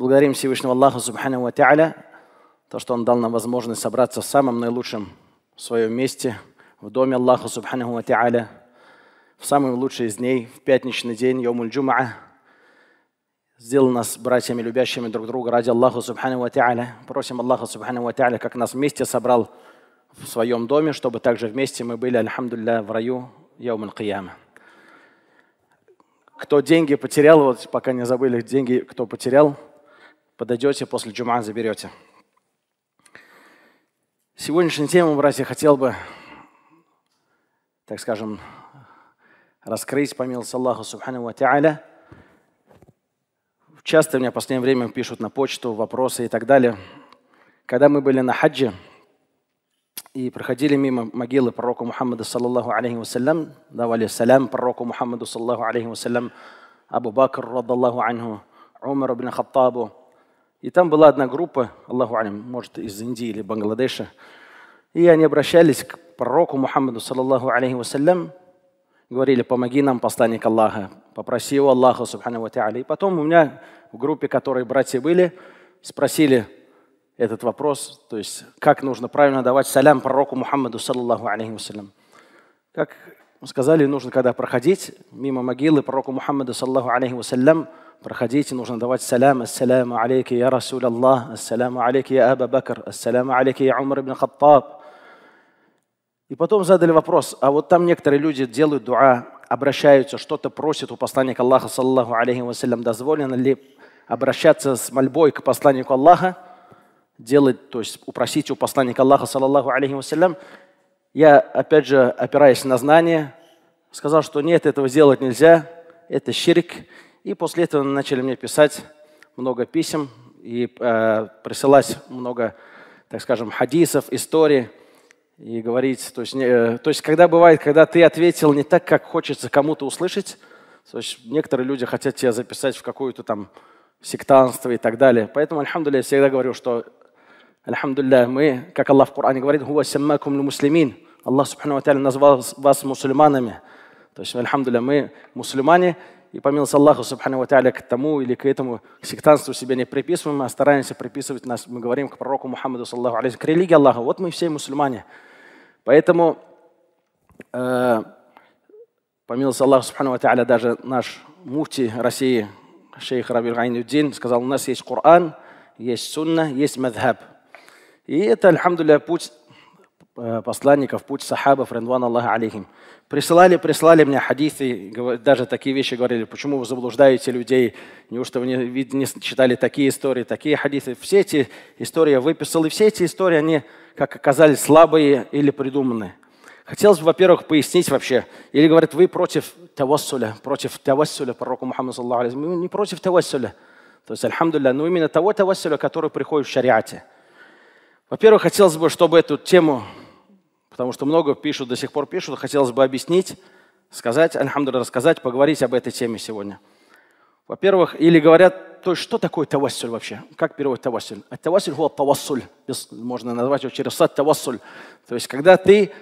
Благодарим Всевышнего Аллаха Субхану Ва Тааля, то, что Он дал нам возможность собраться в самом наилучшем своем месте, в доме Аллаха Субхану Ва Тааля, в самый лучший из дней, в пятничный день, Йомуль Джумаа, сделал нас братьями, любящими друг друга ради Аллаха Субхану Ва Тааля. Просим Аллаха Субхану Ва Тааля, как нас вместе собрал в своем доме, чтобы также вместе мы были, альхамдулля, в раю Яумуль Кияма кто деньги потерял, вот пока не забыли деньги, кто потерял, подойдете, после джума заберете. Сегодняшнюю тему, братья, хотел бы, так скажем, раскрыть, по милости Аллаха Субхану Ва Та'аля. Часто мне в последнее время пишут на почту вопросы и так далее. Когда мы были на хаджи и проходили мимо могилы пророка Мухаммада, саллаллаху алейхи вассалям, давали салям пророку Мухаммаду, саллаллаху алейхи вассалям, Абу Бакр, радаллаху анху, Умару ибн Хаттабу – и там была одна группа, Аллаху алям, может, из Индии или Бангладеша. И они обращались к пророку Мухаммаду, саллаллаху алейхи вассалям, говорили, помоги нам, посланник Аллаха, попроси у Аллаха, субхану ва И потом у меня в группе, которые братья были, спросили этот вопрос, то есть как нужно правильно давать салям пророку Мухаммаду, саллаллаху алейхи вассалям. Как сказали, нужно, когда проходить мимо могилы пророку Мухаммаду, саллаллаху алейхи вассалям, проходите, нужно давать салям, ассаляму алейки, я Расул Аллах, ассаляму алейки, я Аба Бакр, ассаляму алейки, я Умар ибн Хаттаб. И потом задали вопрос, а вот там некоторые люди делают дуа, обращаются, что-то просят у посланника Аллаха, саллаху алейхи вассалям, дозволено ли обращаться с мольбой к посланнику Аллаха, делать, то есть упросить у посланника Аллаха, саллаху алейхи вассалям. Я, опять же, опираясь на знания, сказал, что нет, этого сделать нельзя, это щирик, и после этого начали мне писать много писем и э, присылать много, так скажем, хадисов, историй и говорить. То есть, э, то есть когда бывает, когда ты ответил не так, как хочется кому-то услышать, то есть некоторые люди хотят тебя записать в какую-то там сектанство и так далее. Поэтому, альхамдулилля, я всегда говорю, что, альхамдулилля, мы, как Аллах в Коране говорит, «Хуа саммакум муслимин». Аллах, субхану ва назвал вас мусульманами. То есть, альхамдулилля, мы мусульмане, и помилость Аллаху Субхану к тому или к этому сектанству себе не приписываем, а стараемся приписывать нас, мы говорим к пророку Мухаммаду Саллаху Алейхи, к религии Аллаха. Вот мы все мусульмане. Поэтому э, помилость Аллаху Субхану даже наш муфти России шейх Рабир Айнюддин сказал, у нас есть Коран, есть Сунна, есть Мадхаб. И это, альхамдуля, путь э, посланников, путь сахабов, рендуан Аллаха алейхим. Присылали, присылали мне хадисы, даже такие вещи говорили, почему вы заблуждаете людей, неужто вы не, не читали такие истории, такие хадисы. Все эти истории я выписал, и все эти истории, они, как оказались, слабые или придуманные. Хотелось бы, во-первых, пояснить вообще. Или говорят, вы против тавассуля, против тавассуля пророка Мухаммада, саллаху мы ну, не против тавассуля. То есть, альхамдулля, но ну, именно того тавассуля, который приходит в шариате. Во-первых, хотелось бы, чтобы эту тему потому что много пишут, до сих пор пишут. Хотелось бы объяснить, сказать, альхамдуля, рассказать, поговорить об этой теме сегодня. Во-первых, или говорят, то есть что такое тавассуль вообще? Как переводит тавассуль? А тавассуль хуа тавассуль. Можно назвать его через сад тавассуль. То есть когда ты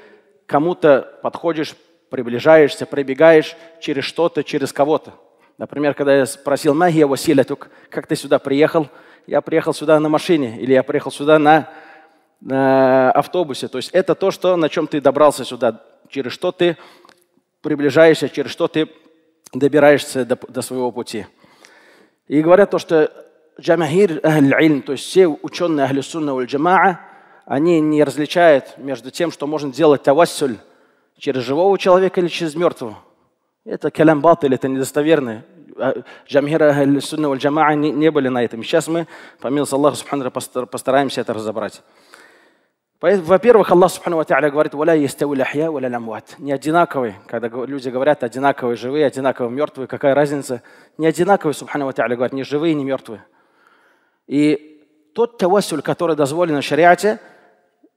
кому-то подходишь, приближаешься, прибегаешь через что-то, через кого-то. Например, когда я спросил, Магия Василия, как ты сюда приехал? Я приехал сюда на машине, или я приехал сюда на Э, автобусе. То есть это то, что, на чем ты добрался сюда, через что ты приближаешься, через что ты добираешься до, до своего пути. И говорят то, что джамахир аль-ильм, то есть все ученые ахли сунна уль джамаа, они не различают между тем, что можно делать тавассуль через живого человека или через мертвого. Это калям или это недостоверно. А, Джамхира аль-сунна уль джамаа не, не были на этом. Сейчас мы, помимо Аллаху, постараемся это разобрать. Во-первых, Аллах Субхану Ва говорит, «Валя ястау ляхья, валя лямват». Не одинаковые, когда люди говорят, одинаковые живые, одинаковые мертвые, какая разница? Не одинаковые, Субхану Ва говорит, не живые, не мертвые. И тот тавасюль, который дозволен в шариате,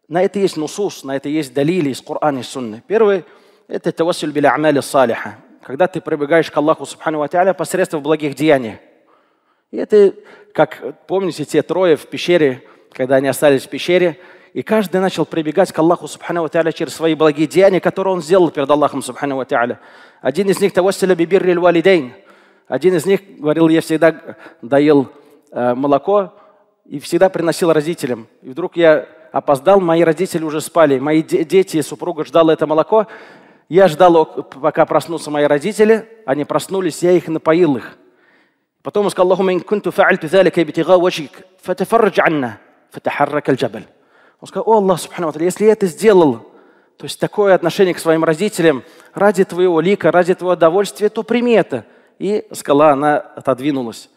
на это есть нусус, на это есть далили из Корана и Сунны. Первый – это тавасюль биля амали салиха. Когда ты прибегаешь к Аллаху Субхану Ва посредством благих деяний. И это, как помните, те трое в пещере, когда они остались в пещере – и каждый начал прибегать к Аллаху Субхану Тааля через свои благие деяния, которые он сделал перед Аллахом Субхану Тааля. Один из них того бибирриль валидейн. Один из них говорил, я всегда доел э, молоко и всегда приносил родителям. И вдруг я опоздал, мои родители уже спали, мои дети и супруга ждали это молоко. Я ждал, пока проснутся мои родители, они проснулись, я их напоил их. Потом он сказал, Аллаху, фатафаррадж анна, фатахаррак аль-джабаль. Он сказал, о Аллах, если я это сделал, то есть такое отношение к своим родителям ради твоего лика, ради твоего удовольствия, то прими это. И скала, она отодвинулась.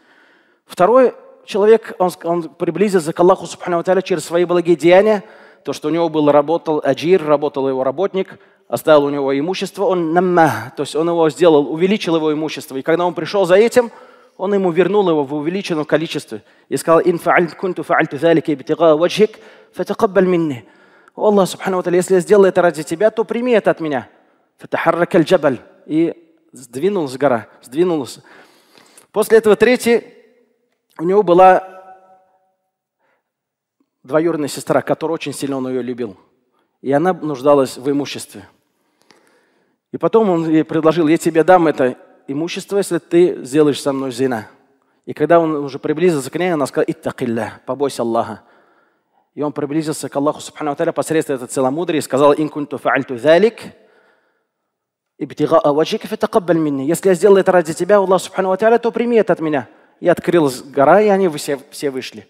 Второй человек, он, он приблизился к Аллаху Субхану через свои благие деяния, то, что у него был, работал аджир, работал его работник, оставил у него имущество, он намма, то есть он его сделал, увеличил его имущество. И когда он пришел за этим – он ему вернул его в увеличенном количестве и сказал, «Ин фаальт кунту фаальту залика ибтига ваджхик, фатакаббаль минни». О Аллах, Субхану Ва если я сделал это ради тебя, то прими это от меня. Фатахаррак аль-джабаль. И сдвинулась гора, сдвинулась. После этого третий, у него была двоюродная сестра, которую очень сильно он ее любил. И она нуждалась в имуществе. И потом он ей предложил, я тебе дам это, имущество, если ты сделаешь со мной зина. И когда он уже приблизился к ней, она сказала, «Иттакилля, побойся Аллаха». И он приблизился к Аллаху Субхану Таля посредством этого целомудрия и сказал, «Ин кунту фаальту залик, ибтигаа ваджика фитакаббаль минни». Если я сделал это ради тебя, Аллах Субхану Таля, то прими это от меня. И открылась гора, и они все, все вышли.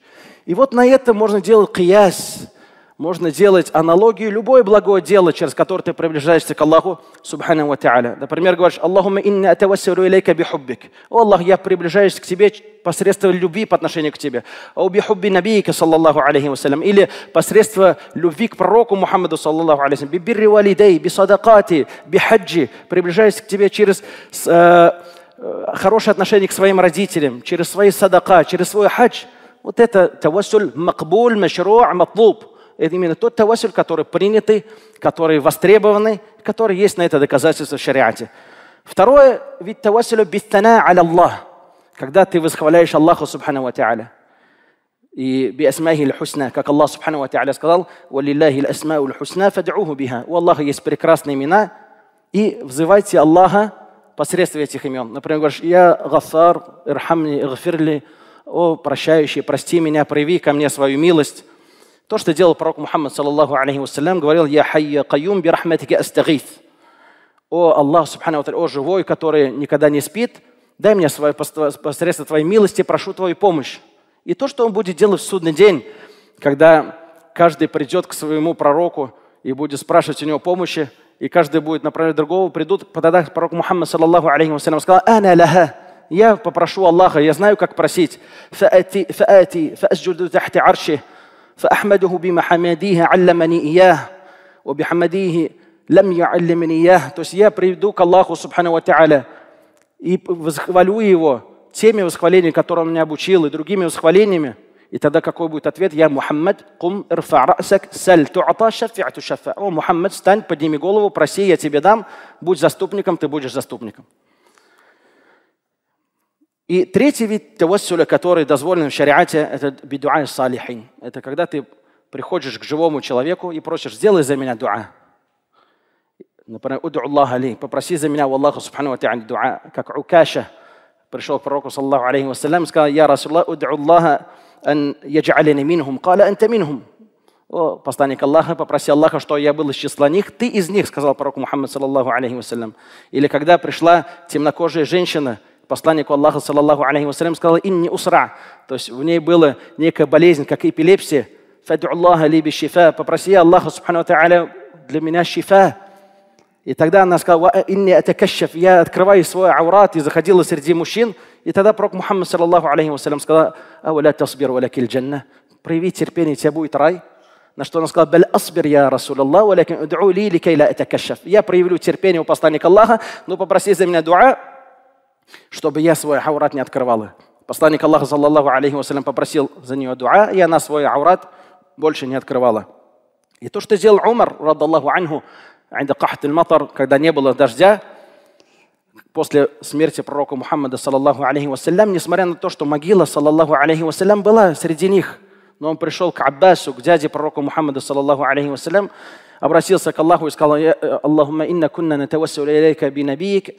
И вот на это можно делать кияс. Можно делать аналогию любое благое дело, через которое ты приближаешься к Аллаху Субхану Ва Та'аля. Например, говоришь, Аллахума инна атавассиру илейка бихуббик. О Аллах, я приближаюсь к тебе посредством любви по отношению к тебе. О бихубби набийка, саллаллаху алейхи вассалям. Или посредством любви к пророку Мухаммаду, саллаллаху алейхи вассалям. Бибирри валидей, бисадакати, хаджи Приближаюсь к тебе через э, э, хорошее отношение к своим родителям, через свои садака, через свой хадж. Вот это тавассуль макбуль, машру'а, матлуб это именно тот тавасюль, который принятый, который востребованный, который есть на это доказательство в шариате. Второе, вид тавасюлю бистана аля Аллах, когда ты восхваляешь Аллаху Субхану Ва Та'аля. И биасмахи хусна, как Аллах Субхану Ва Та'аля сказал, «Валиллахи асмау хусна фад'уху биха». У Аллаха есть прекрасные имена, и взывайте Аллаха посредством этих имен. Например, говоришь, «Я гафар, ирхамни, игфирли», «О, прощающий, прости меня, прояви ко мне свою милость». То, что делал пророк Мухаммад, саллаллаху алейхи вассалям, говорил, «Я хайя каюм бирахматика астагиф. «О Аллах, субхану ва о живой, который никогда не спит, дай мне свое посредство твоей милости, прошу твою помощь». И то, что он будет делать в судный день, когда каждый придет к своему пророку и будет спрашивать у него помощи, и каждый будет направлять другого, придут, тогда пророк Мухаммад, саллаллаху алейхи вассалям, сказал, «Ана лаха». Я попрошу Аллаха, я знаю, как просить. «Фаати, фаати, фаасджуду тахти арши». فأحمده بمحمديه علمني إياه وبحمديه لم يعلمني إياه تسيا بريدوك الله سبحانه وتعالى Аллаху и восхвалю Его теми восхвалениями, которые Он меня обучил, и другими восхвалениями. И тогда какой будет ответ? Я Мухаммад, кум ирфа расак, саль туата шафи'ату шафа. О, Мухаммад, встань, подними голову, проси, я тебе дам, будь заступником, ты будешь заступником. И третий вид тавассуля, который дозволен в шариате, это бидуа салихин. Это когда ты приходишь к живому человеку и просишь, сделай за меня дуа. Например, уду Аллах али, попроси за меня у Аллаха субхану дуа, как Укаша пришел к пророку, саллаху алейхи вассалям, и сказал, я Расулла, уду Аллаха, ан яджалини минхум, кала анта минхум. О, посланник Аллаха, попроси Аллаха, что я был из числа них, ты из них, сказал пророк Мухаммад, саллаху алейхи вассалям. Или когда пришла темнокожая женщина, посланнику Аллаха, саллаллаху алейхи вассалям, сказал «Инни усра». То есть в ней была некая болезнь, как эпилепсия. «Фад'у Аллаха либи шифа». Попроси Аллаха, субхану та'аля, для меня шифа. И тогда она сказала «Инни атакашев». Я открываю свой аурат и заходила среди мужчин. И тогда пророк Мухаммад, саллаллаху алейхи вассалям, сказал «Ауля тасбир валякиль джанна». Прояви терпение, тебе будет рай. На что она сказала, «Баль асбир, я Расул Аллах, валякин уд'у ли ликей ла атакашев». Я проявлю терпение у посланника Аллаха, но попроси за меня дуа, чтобы я свой аурат не открывала. Посланник Аллаха, саллаллаху алейхи вассалям, попросил за нее дуа, и она свой аурат больше не открывала. И то, что сделал Умар, радаллаху анху, когда не было дождя, после смерти пророка Мухаммада, саллаллаху алейхи вассалям, несмотря на то, что могила, саллаллаху алейхи вассалям, была среди них, но он пришел к Аббасу, к дяде пророка Мухаммада, саллаллаху алейхи вассалям, обратился к Аллаху и сказал, э, «Аллахумма инна кунна натавассу илейка би набиик,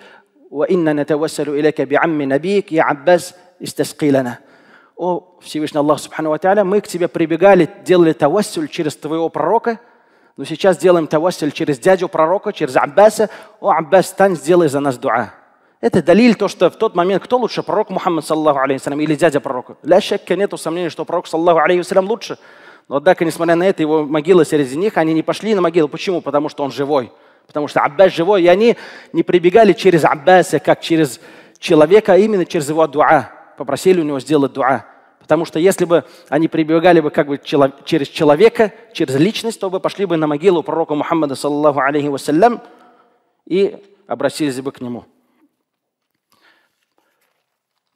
وإنا نتوسل إليك بعم نبيك يا عباس استسقي لنا. О, Всевышний Аллах Субхану Ва мы к Тебе прибегали, делали тавассуль через Твоего пророка, но сейчас делаем тавассуль через дядю пророка, через Аббаса. О, Аббас, стань, сделай за нас дуа. Это далиль то, что в тот момент кто лучше, пророк Мухаммад саллаху алейхи или дядя пророка? Ля шакка нету сомнений, что пророк саллаху алейхи лучше. Но однако, несмотря на это, его могила среди них, они не пошли на могилу. Почему? Потому что он живой. Потому что Аббас живой, и они не прибегали через Аббаса, как через человека, а именно через его дуа. Попросили у него сделать дуа. Потому что если бы они прибегали бы как бы через человека, через личность, то бы пошли бы на могилу пророка Мухаммада, саллаху алейхи вассалям, и обратились бы к нему.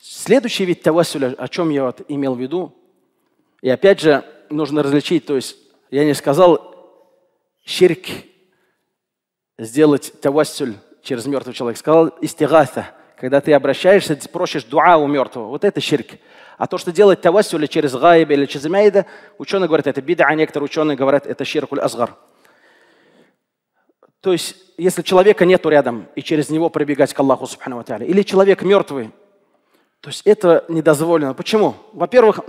Следующий вид тавассуля, о чем я вот имел в виду, и опять же нужно различить, то есть я не сказал ширк сделать тавассюль через мертвого человека. Сказал истигатha, когда ты обращаешься, ты просишь дуа у мертвого. Вот это ширк. А то, что делать тавассюля через гаиб или через мейда, ученые говорят, это бида, а некоторые ученые говорят, это ширкуль азгар. То есть, если человека нету рядом, и через него прибегать к Аллаху, субхану или человек мертвый, то есть это недозволено. Почему? Во-первых,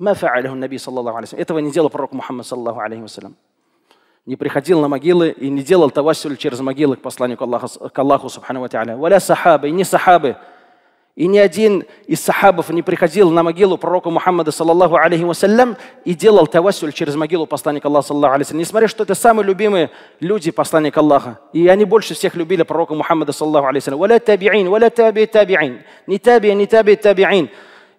этого не делал пророк Мухаммад, саллаху алейхи вассалям не приходил на могилы и не делал тавассуль через могилы к посланнику Аллаха, к Аллаху Субхану Тааля. Валя сахабы, и не сахабы. И ни один из сахабов не приходил на могилу пророка Мухаммада, саллаллаху алейхи вассалям, и делал тавассуль через могилу посланника Аллаха, саллаллаху алейхи Несмотря, что это самые любимые люди посланника Аллаха. И они больше всех любили пророка Мухаммада, саллаллаху алейхи вассалям. Валя табиин, валя таби табиин. Не таби, не таби табиин.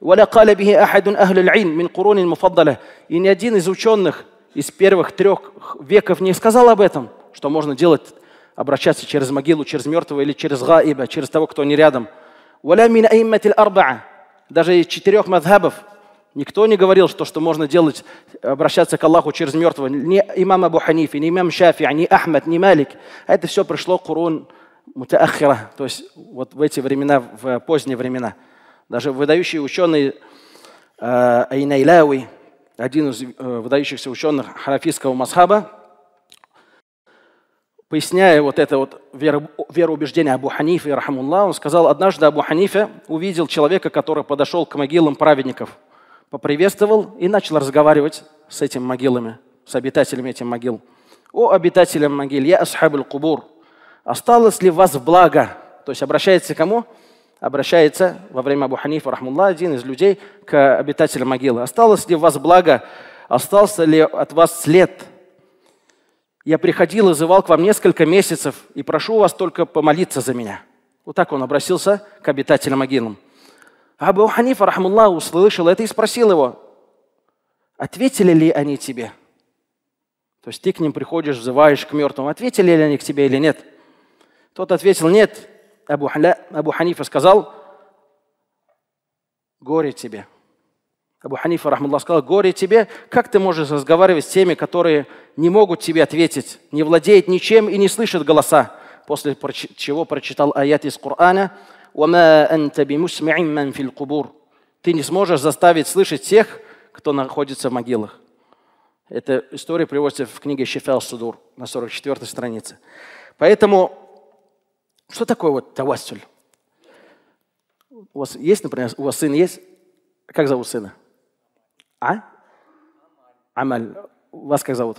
ولا قال به أحد أهل العلم من قرون مفضلة. И ни один из ученых из первых трех веков не сказал об этом, что можно делать, обращаться через могилу, через мертвого или через гаиба, через того, кто не рядом. Даже из четырех мадхабов никто не говорил, что, что можно делать, обращаться к Аллаху через мертвого. Ни имам Абу Ханифи, ни имам Шафи, ни Ахмад, ни Малик. А это все пришло Курун мутаахира, то есть вот в эти времена, в поздние времена. Даже выдающие ученые э, Айнайлауи, один из э, выдающихся ученых харафистского масхаба, поясняя вот это вот вероубеждение Абу Ханифа и Рахамулла, он сказал, однажды Абу Ханифе увидел человека, который подошел к могилам праведников, поприветствовал и начал разговаривать с этими могилами, с обитателями этих могил. «О обитателям могил, я асхабуль кубур, осталось ли вас благо?» То есть обращается к кому? обращается во время Абу Ханифа, рахмулла, один из людей, к обитателям могилы. «Осталось ли у вас благо? Остался ли от вас след?» Я приходил и зывал к вам несколько месяцев, и прошу вас только помолиться за меня. Вот так он обратился к обитателям могилам. Абу Ханифа, рахмулла, услышал это и спросил его, ответили ли они тебе? То есть ты к ним приходишь, взываешь к мертвым, ответили ли они к тебе или нет? Тот ответил, нет, Абу, Халя, Абу Ханифа сказал, горе тебе. Абу Ханифа, рахмаллах, сказал, горе тебе, как ты можешь разговаривать с теми, которые не могут тебе ответить, не владеют ничем и не слышат голоса. После чего прочитал аят из Корана, ты не сможешь заставить слышать тех, кто находится в могилах. Эта история приводится в книге Шифал Судур на 44 странице. Поэтому что такое вот тавассуль? У вас есть, например, у вас сын есть? Как зовут сына? А? Амаль. Вас как зовут?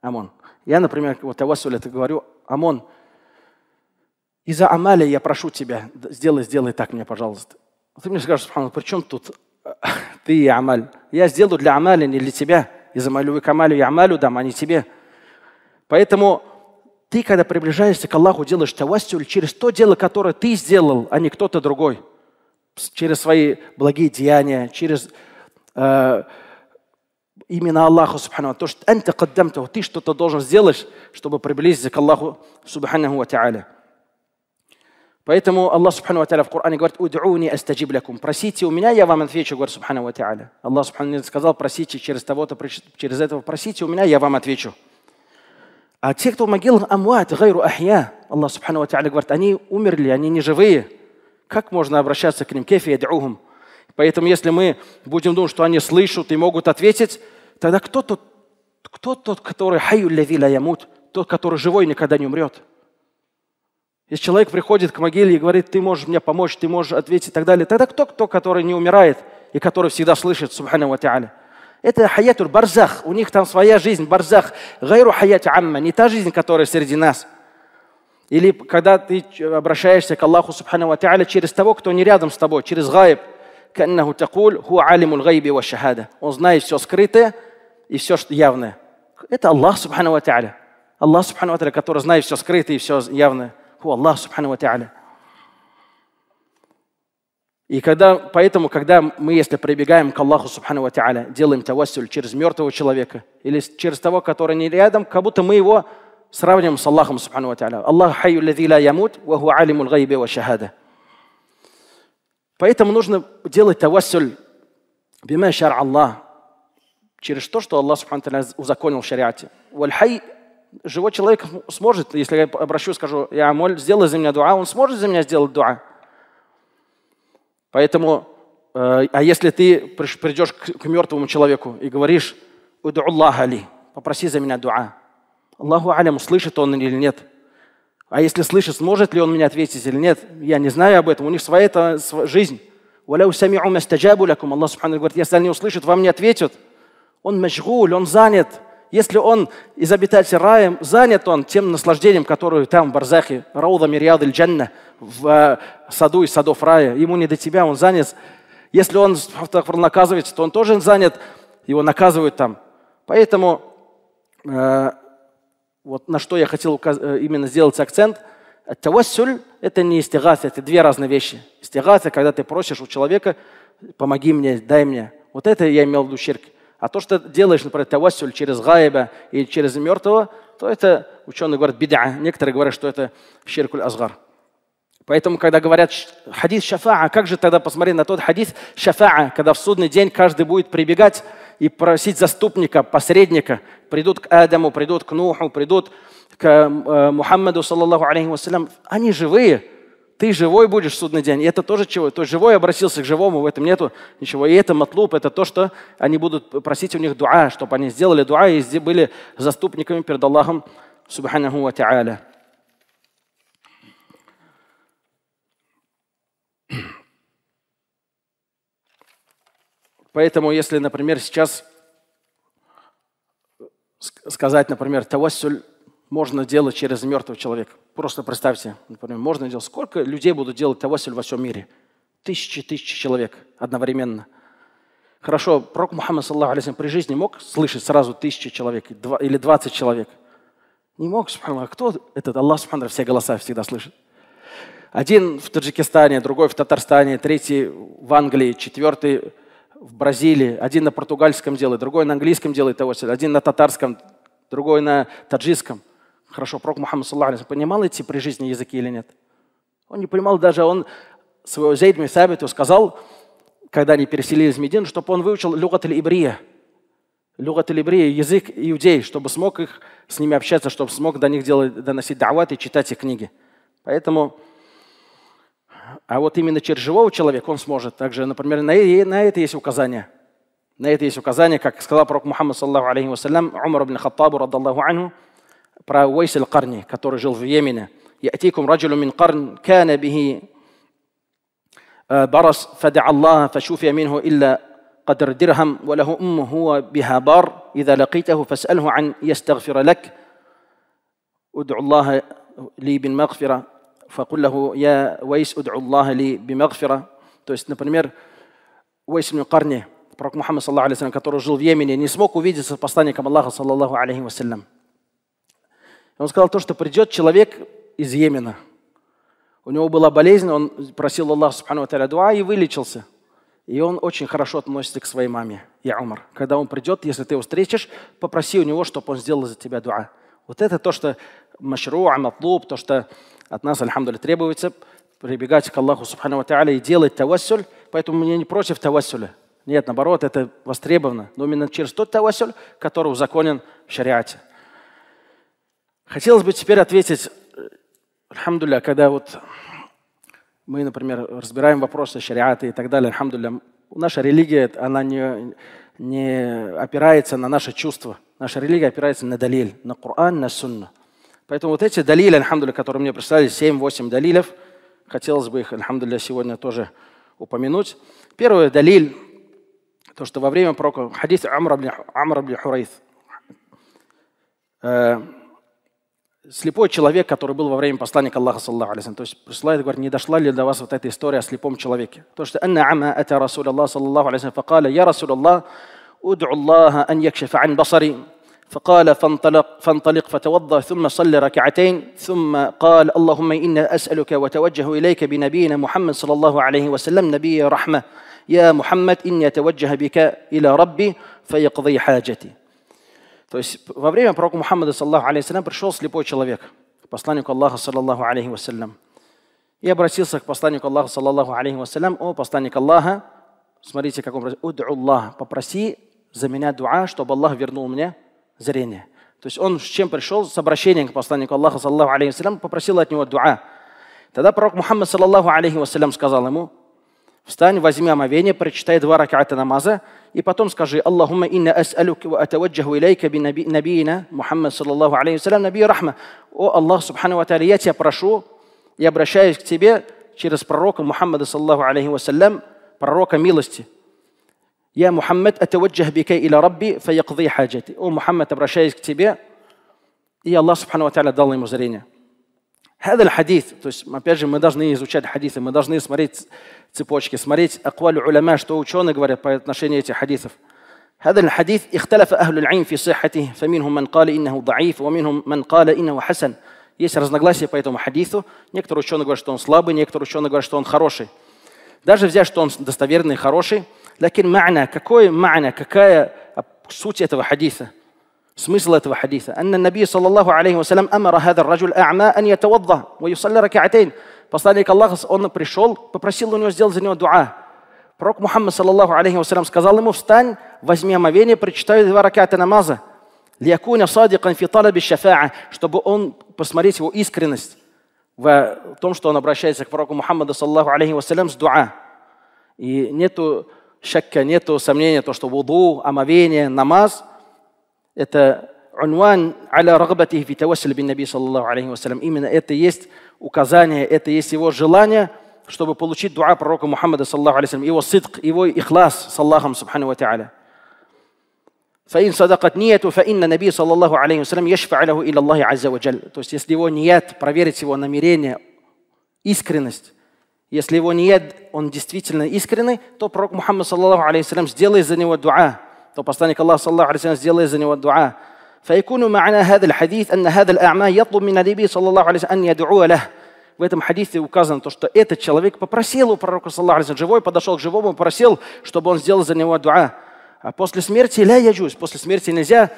Амон. Я, например, вот тавассуль это говорю, Амон, из-за Амали я прошу тебя, сделай, сделай так мне, пожалуйста. Ты мне скажешь, Субхану, при чем тут э, ты и Амаль? Я сделаю для Амали, не для тебя. из за Малю и Камалю и Амалю дам, а не тебе. Поэтому ты, когда приближаешься к Аллаху, делаешь тавассюль через то дело, которое ты сделал, а не кто-то другой. Через свои благие деяния, через э, именно Аллаха субхану, то, что анта каддамту, ты что-то должен сделать, чтобы приблизиться к Аллаху, субхану ва та'аля. Поэтому Аллах, субхану ва та'аля, в Коране говорит, «Уд'уни астаджиб лякум». «Просите у меня, я вам отвечу», говорит, субхану ва та'аля. Аллах, субхану сказал, «Просите через того-то, через этого, просите у меня, я вам отвечу». А те, кто в могилах амуат, гайру ахья, Аллах Субхану Та'аля говорит, они умерли, они не живые. Как можно обращаться к ним? Кефи яд'ухум. Поэтому если мы будем думать, что они слышат и могут ответить, тогда кто тот, кто тот, который хаю лявиля ямут, тот, который живой никогда не умрет? Если человек приходит к могиле и говорит, ты можешь мне помочь, ты можешь ответить и так далее, тогда кто кто, который не умирает и который всегда слышит, субхану ва это хаятур барзах. У них там своя жизнь, барзах. Гайру хаят амма. Не та жизнь, которая среди нас. Или когда ты обращаешься к Аллаху Субхану Ва через того, кто не рядом с тобой, через гайб. Каннаху такуль ху Он знает все скрытое и все что явное. Это Аллах Субхану Ва Аллах Субхану Ва который знает все скрытое и все явное. Ху Аллах Субхану Ва и когда, поэтому, когда мы, если прибегаем к Аллаху Субхану Ва делаем тавассуль через мертвого человека или через того, который не рядом, как будто мы его сравниваем с Аллахом Субхану Ва Аллах хайю ладзи ла ямут, ва ху Лгайбе гайбе ва шахада. Поэтому нужно делать тавассуль бима шар Аллах, через то, что Аллах Субхану Ва узаконил в шариате. Вальхай живой человек сможет, если я обращу, скажу, я моль, сделай за меня дуа, он сможет за меня сделать дуа. Поэтому, э, а если ты придешь к, мертвому человеку и говоришь, «Уду Аллах Али, попроси за меня дуа». Аллаху Алям, слышит он или нет. А если слышит, сможет ли он мне ответить или нет, я не знаю об этом. У них своя это жизнь. Аллах Субхану говорит, если они услышат, вам не ответят. Он мажгуль, он занят. Если он из обитателей рая, занят он тем наслаждением, которое там в Барзахе, Рауда Мириад Джанна – в э, саду из садов рая. Ему не до тебя, он занят. Если он наказывается, то он тоже занят, его наказывают там. Поэтому э, вот на что я хотел указ- э, именно сделать акцент. Тавассюль – это не истигат, это две разные вещи. Истигат – когда ты просишь у человека, помоги мне, дай мне. Вот это я имел в виду ширк. А то, что делаешь, например, тавассюль через гаеба или через мертвого, то это, ученые говорят, беда. Некоторые говорят, что это ширкуль азгар. Поэтому, когда говорят хадис шафаа, как же тогда посмотреть на тот хадис шафаа, когда в судный день каждый будет прибегать и просить заступника, посредника. Придут к Адаму, придут к Нуху, придут к э, Мухаммаду, саллаллаху алейхи вассалям. Они живые. Ты живой будешь в судный день. И это тоже чего? То есть живой обратился к живому, в этом нету ничего. И это матлуб, это то, что они будут просить у них дуа, чтобы они сделали дуа и были заступниками перед Аллахом, субханаху ва та'аля. Поэтому, если, например, сейчас сказать, например, того можно делать через мертвого человека. Просто представьте, например, можно делать. Сколько людей будут делать того во всем мире? Тысячи, тысячи человек одновременно. Хорошо, Пророк Мухаммад саллаху алейхи при жизни мог слышать сразу тысячи человек или двадцать человек? Не мог, субханаллах. Кто этот? Аллах, субханаллах, все голоса всегда слышит. Один в Таджикистане, другой в Татарстане, третий в Англии, четвертый в Бразилии. Один на португальском делает, другой на английском делает того, один на татарском, другой на таджикском. Хорошо, пророк Мухаммад саллаху понимал эти при жизни языки или нет? Он не понимал, даже он своего Зейд Сабиту сказал, когда они переселились в Медину, чтобы он выучил люгат ибрия люгат ибрия язык иудей, чтобы смог их с ними общаться, чтобы смог до них делать, доносить дават и читать их книги. Поэтому а вот именно через живого человека он сможет. Также, например, на, на это есть указание. На это есть указание, как сказал пророк Мухаммад, саллаху алейхи вассалям, Умар ибн Хаттабу, раддаллаху анху, про Уайс аль-Карни, который жил в Йемене. يأتيكم رجل мин карн кана به э, барас, فدعا الله فشوفي منه إلا قدر درهم وله أم هو بها بار إذا لقيته فاسأله عن يستغفر لك ادعو الله لي بالمغفرة факуллаху я вайс уд'у Аллаха ли бимагфира. То есть, например, Уайс ибн Карни, пророк Мухаммад, саллаху алейхи который жил в Йемене, не смог увидеться с посланником Аллаха, саллаху алейхи вассалям. Он сказал то, что придет человек из Йемена. У него была болезнь, он просил Аллаха, субхану ва дуа, и вылечился. И он очень хорошо относится к своей маме, я Умар. Когда он придет, если ты его встретишь, попроси у него, чтобы он сделал за тебя дуа. Вот это то, что машру, аматлуб, то, что от нас, альхамдуля, требуется прибегать к Аллаху Субхану Тааля и делать тавассуль. Поэтому мне не против тавассуля. Нет, наоборот, это востребовано. Но именно через тот тавассуль, который узаконен в шариате. Хотелось бы теперь ответить, альхамдуля, когда вот мы, например, разбираем вопросы шариата и так далее, альхамдуля, наша религия, она не, не опирается на наши чувства. Наша религия опирается на далиль, на Коран, на сунну. Поэтому вот эти далили, альхамдуля, которые мне прислали, 7-8 далилев, хотелось бы их, альхамдуля, сегодня тоже упомянуть. Первый далиль, то, что во время пророка, хадис Амра бли Хурайс, э, слепой человек, который был во время послания Аллаха Аллаху, саллаху то есть присылает, говорит, не дошла ли до вас вот эта история о слепом человеке? То, что «Анна ама ата Расул Аллах, саллаху алейсам, факаля, я Расул Аллах, уд'у Аллаха ан якшифа ан басари». فقال فانطلق فانطلق فتوضا ثم صلى ركعتين ثم قال اللهم انا اسالك وتوجه اليك بنبينا محمد صلى الله عليه وسلم نبي رحمه يا محمد اني اتوجه بك الى ربي فيقضي حاجتي. То есть во время пророка Мухаммада, саллаху алейхи пришел слепой человек, посланнику Аллаха, саллаллаху алейхи вассалям, и обратился к посланнику Аллаха, саллаллаху алейхи вассалям, о, посланник Аллаха, смотрите, как он просит, «Уд'у Аллах, попроси за меня дуа, чтобы Аллах вернул мне зрение. То есть он с чем пришел? С обращением к посланнику Аллаха, саллаху алейхи вассалям, попросил от него дуа. Тогда пророк Мухаммад, саллаху алейхи вассалям, сказал ему, встань, возьми омовение, прочитай два раката намаза, и потом скажи, Аллахумма инна ас'алюк ва атаваджаху илейка би набиина Мухаммад, саллаху алейхи вассалям, набию рахма. О Аллах, субхану ва я тебя прошу и обращаюсь к тебе через пророка Мухаммада, саллаху алейхи вассалям, пророка милости. يا محمد أتوجه بك إلى ربي فيقضي حاجتي أو محمد обращаюсь к тебе и Аллах Субхану Ва дал ему هذا الحديث, то есть, опять же, мы должны изучать хадисы, мы должны смотреть цепочки, смотреть أقوال العلماء что ученые говорят по отношению этих хадисов. هذا الحديث اختلف أهل العلم في صحته فمنهم من قال إنه ضعيف ومنهم من قال إنه حسن Есть разногласия по этому хадису. Некоторые ученые говорят, что он слабый, некоторые ученые говорят, что он хороший. Даже взять, что он достоверный хороший – Лакин ма'на, какой ма'на, какая суть этого хадиса? смысл этого хадиса. Анна Наби, саллаллаху алейхи вассалям, амара хадар раджуль а'ма ан ятавадда ва юсалли рак'атейн. Посланник Аллаха, он пришел, попросил у него сделать за него дуа. Пророк Мухаммад, саллаллаху алейхи вассалям, сказал ему, встань, возьми омовение, прочитай два раката намаза. Лиякуна садикан фи талаби шафа'а, чтобы он, посмотреть его искренность в том, что он обращается к пророку Мухаммаду, саллаллаху алейхи вассалям, с дуа. И нету шакка, нету сомнения, то, что вуду, омовение, намаз – это унван аля рагбатихи фи тавассуль бин наби саллаллаху алейхи вассалям. Именно это есть указание, это есть его желание, чтобы получить дуа пророка Мухаммада саллаллаху алейхи его сидк, его ихлас с Аллахом субхану ва та'аля. فإن صدقت نيته فإن النبي صلى الله عليه وسلم يشفع له إلى الله عز وجل. То есть, если его ният, проверить его намерение, искренность, если его ният, он действительно искренний, то пророк Мухаммад, саллаху алейхи сделает за него дуа. То посланник Аллаха, саллаху алейхи сделает за него дуа. فيكون معنى هذا الحديث أن هذا الأعمى يطلب من النبي صلى الله عليه وسلم أن يدعو له. В этом хадисе указано то, что этот человек попросил у пророка, саллаху алейхи живой подошел к живому, просил, чтобы он сделал за него дуа. А после смерти ля яджуз, после смерти нельзя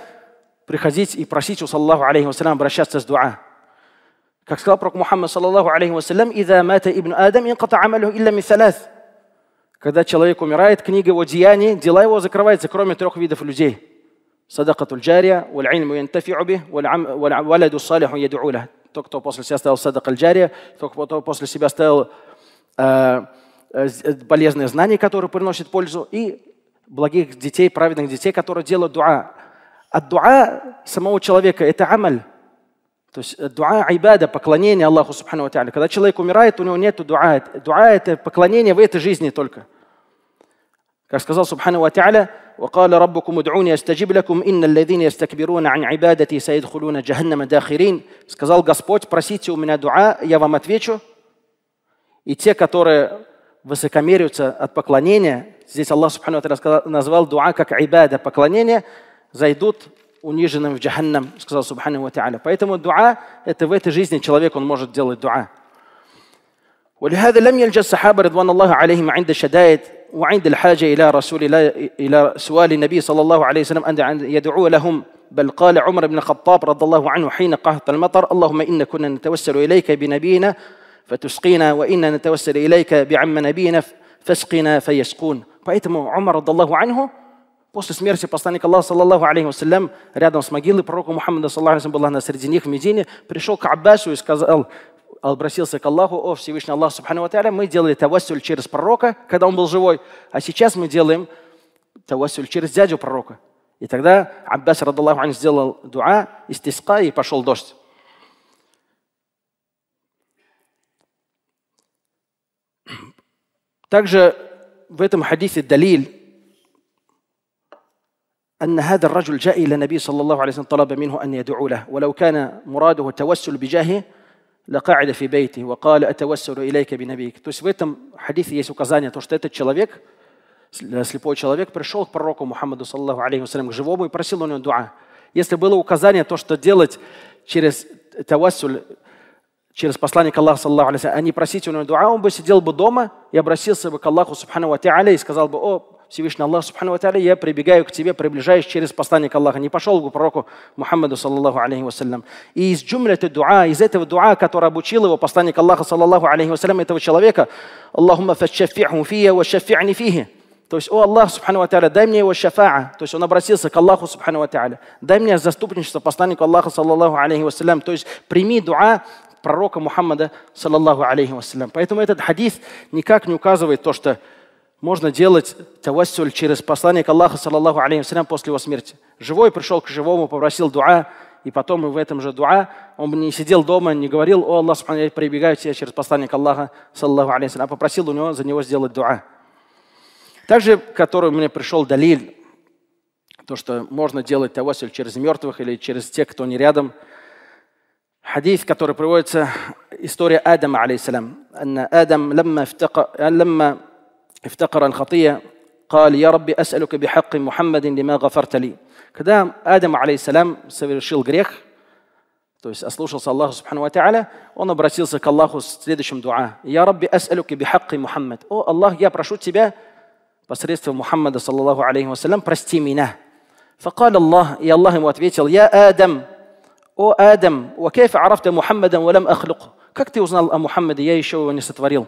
приходить и просить у саллаху алейхи вассалям обращаться с дуа. Как сказал пророк Мухаммад, саллаллаху алейхи вассалям, «Иза мата ибн Адам, инката амалю илля мисаляс». Когда человек умирает, книга его деяний, дела его закрываются, кроме трех видов людей. Садакатуль джария, валь ильму янтафи'у би, валяду салиху яду'у Тот, кто после себя ставил садак джария, тот, кто после себя ставил э, полезные э, э, знания, которые приносят пользу, и благих детей, праведных детей, которые делают дуа. От а дуа самого человека – это амаль. То есть э, дуа айбада, поклонение Аллаху Субхану Тааля. Когда человек умирает, у него нет дуа. Дуа – это поклонение в этой жизни только. Как сказал Субхану Тааля, وقال ربكم ادعوني استجب لكم إن الذين يستكبرون عن عبادتي سيدخلون جهنم داخرين сказал Господь просите у меня дуа я вам отвечу и те которые высокомерятся от поклонения здесь Аллах Субхану назвал дуа как айбада поклонение зайдут униженным в джаханнам, сказал Субхану Ва Поэтому дуа – это в этой жизни человек, он может делать дуа. ولهذا لم يلجأ الصحابة رضوان الله عليهم عند الشدائد وعند الحاجة إلى رسول الله إلى سؤال النبي صلى الله عليه وسلم أن يدعو لهم بل قال عمر بن الخطاب رضي الله عنه حين قهط المطر اللهم إنا كنا نتوسل إليك بنبينا فتسقينا وإنا نتوسل إليك بعم نبينا فاسقنا فيسقون عمر رضي الله عنه, После смерти посланника Аллаха, саллаллаху алейхи вассалям, рядом с могилой пророка Мухаммада, саллаху алейхи была среди них в Медине, пришел к Аббасу и сказал, обратился к Аллаху, о Всевышний Аллах, субхану ва мы делали тавассуль через пророка, когда он был живой, а сейчас мы делаем тавассуль через дядю пророка. И тогда Аббас, радаллаху ан, сделал дуа, истиска, и пошел дождь. Также в этом хадисе далиль, أن هذا الرجل جاء إلى النبي صلى الله عليه وسلم طلب منه أن يدعو له ولو كان مراده التوسل بجاهه لقاعد في بيته وقال أتوسل إليك بنبيك То есть в этом хадисе есть указание, то, что этот человек, слепой человек, пришел к пророку Мухаммаду, صلى الله عليه وسلم к живому и просил у него дуа. Если было указание, то, что делать через توسل через посланника Аллаха, صلى الله عليه وسلم а не просить у него дуа, он бы сидел бы дома и обратился бы к Аллаху, سبحانه وتعالى и сказал бы, о, Всевышний Аллах, Субхану Аталя, я прибегаю к тебе, приближаюсь через посланника Аллаха. Не пошел к пророку Мухаммаду, саллаллаху алейхи вассалям. И из джумляты дуа, из этого дуа, который обучил его посланник Аллаха, саллаллаху алейхи вассалям, этого человека, Аллахумма фашафи'ху фия ва шафи'ни фихи. То есть, о Аллах, Субхану Аталя, дай мне его шафа'а. То есть он обратился к Аллаху, Субхану Аталя. Дай мне заступничество посланнику Аллаха, саллаллаху алейхи вассалям. То есть прими дуа пророка Мухаммада, саллаллаху алейхи вассалям. Поэтому этот хадис никак не указывает то, что можно делать тавассуль через послание к Аллаху, саллаллаху алейхи после его смерти. Живой пришел к живому, попросил дуа, и потом и в этом же дуа он бы не сидел дома, не говорил, о, Аллах, я прибегаю тебе через послание к Аллаху, саллаху алейхи а попросил у него за него сделать дуа. Также, который мне пришел далиль, то, что можно делать тавассель через мертвых или через тех, кто не рядом. Хадис, который приводится, история Адама, алейсалям. Адам, лямма افتقر الخطية قال يا ربي أسألك بحق محمد لما غفرت لي ли. Когда Адам, алейсалям, совершил грех, то есть ослушался Аллаха Субхану Ва он обратился к Аллаху с следующим дуа. «Я Рабби ас'алюки бихакки Мухаммад». «О Аллах, я прошу тебя посредством Мухаммада, саллаллаху алейхи вассалям, прости меня». Факал Аллах, и Аллах ему ответил, «Я Адам, о Адам, ва кейфа арафта Мухаммадам, ва лам ахлук». «Как ты узнал о Мухаммаде, я еще его не сотворил».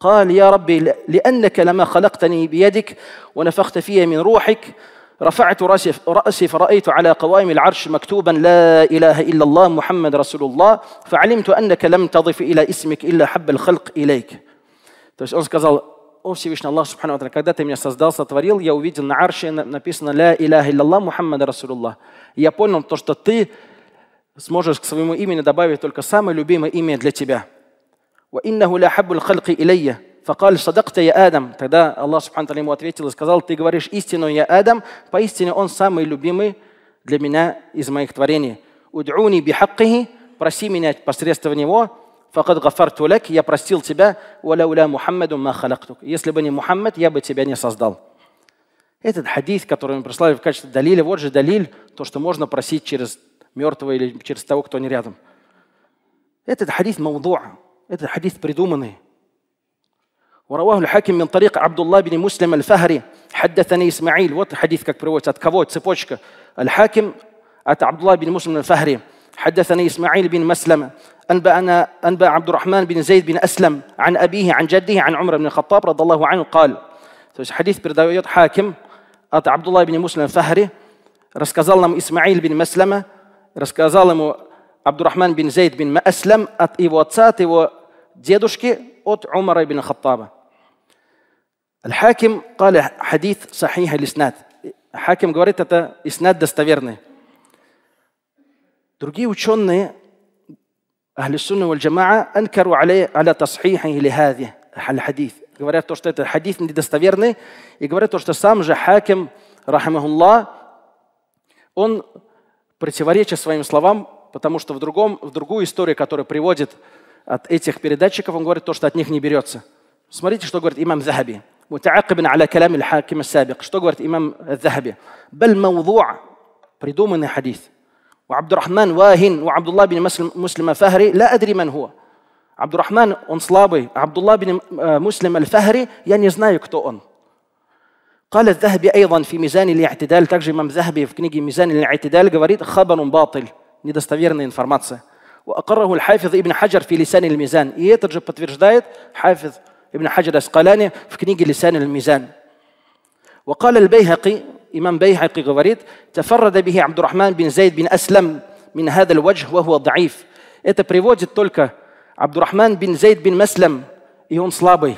قال يا ربي لأنك لما خلقتني بيدك ونفخت في من روحك رفعت رأسي, رأسي فرأيت على قوائم العرش مكتوبا لا إله إلا الله محمد رسول الله فعلمت أنك لم تضف إلى اسمك إلا حب الخلق إليك То есть он сказал, о Всевышний Аллах Субхану Аталя, когда ты меня создал, сотворил, я увидел на арше написано «Ля иляха илляллах Мухаммад Расулуллах». Я понял то, что ты сможешь к своему имени добавить только самое любимое имя для тебя – وَإِنَّهُ لَحَبُّ الْخَلْقِ إِلَيَّ Факаль садакта я آدم Тогда Аллах Субхану ему ответил и сказал, ты говоришь истину, я Адам, поистине он самый любимый для меня из моих творений. Уд'уни бихаккихи, проси меня посредством него, факад гафар тулек, я простил тебя, уаляуля Мухаммаду ма халактук. Если бы не Мухаммад, я бы тебя не создал. Этот хадис, который мы прислали в качестве далиля, вот же далиль, то, что можно просить через мертвого или через того, кто не рядом. Этот хадис маудуа, هذا حديث بريدومني ورواه الحاكم من طريق عبد الله بن مسلم الفهري حدثني إسماعيل وات حديث как приводится от الحاكم ات عبد الله بن مسلم الفهري حدثني إسماعيل بن انبا أنبأنا أنبأ عبد الرحمن بن زيد بن أسلم عن أبيه عن جده عن عمر بن الخطاب رضي الله عنه قال حديث بردويات حاكم ات عبد الله بن مسلم الفهري нам اسماعيل بن مسلمه рассказал عبد الرحمن بن زيد بن مسلم ات его отца, от дедушки от Умара ибн Хаттаба. Аль-Хаким قال حديث صحيح الإسناد. Хаким говорит, это иснад достоверный. Другие ученые Ахли Сунна валь Джамаа анкару аля тасхиха или хади хадис. Говорят то, что это хадис недостоверный. И говорят то, что сам же Хаким, рахимахуллах, он противоречит своим словам, потому что в, другом, в другую историю, которую приводит от этих передатчиков, он говорит то, что от них не берется. Смотрите, что говорит имам Захаби. متعاقبا على كلام الحاكم السابق что говорит имам الذهبي بل موضوع придуманный حديث وعبد الرحمن واهن وعبد الله بن مسلم فهري لا أدري من هو عبد الرحمن он слабый عبد الله بن مسلم الفهري я не знаю кто он قال الذهبي أيضا في ميزان الاعتدال также имам Захаби в книге ميزان الاعتدال говорит خبر باطل недостоверная информация وأقره الحافظ ابن حجر في لسان الميزان. يترجم это دايت حافظ ابن حجر أسقلاني في كنيجي لسان الميزان. وقال البيهقي إمام بيهقي говорит تفرد به عبد الرحمن بن زيد بن أسلم من هذا الوجه وهو ضعيف. Это приводит только الرحمن بن زيد بن مسلم и он слабый.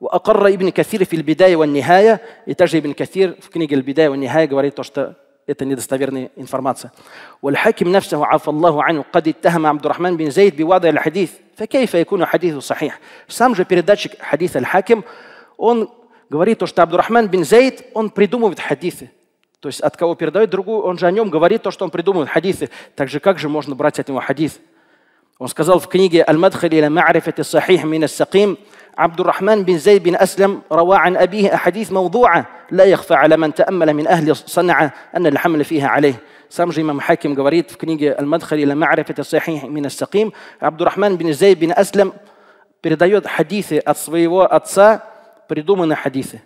وأقر ابن كثير في البداية والنهاية, يترجم ابن كثير في كنيجي البداية والنهاية» говорит то, что это недостоверная информация. والحاكم نفسه عفى الله عنه قد اتهم عبد الرحمن بن زيد بوضع الحديث فكيف يكون حديث صحيح? Сам же передатчик حديث الحاكم, он говорит то, что Абдурахман бин Зейд, он придумывает хадисы. То есть от кого передает другую, он же о нем говорит то, что он придумывает хадисы. Так же как же можно брать от него хадис? Он сказал в книге «Аль-Мадхали ла ма'рифати сахих мин саким عبد الرحمن بن زيد بن أسلم روى عن أبيه أحاديث موضوعة لا يخفى على من تأمل من أهل صنعاء أن الحمل فيها عليه سامجي إمام حاكم قواريت في كنيجة المدخل إلى معرفة الصحيح من السقيم عبد الرحمن بن زيد بن أسلم передает حديثة от أتصا بردومنا حديثة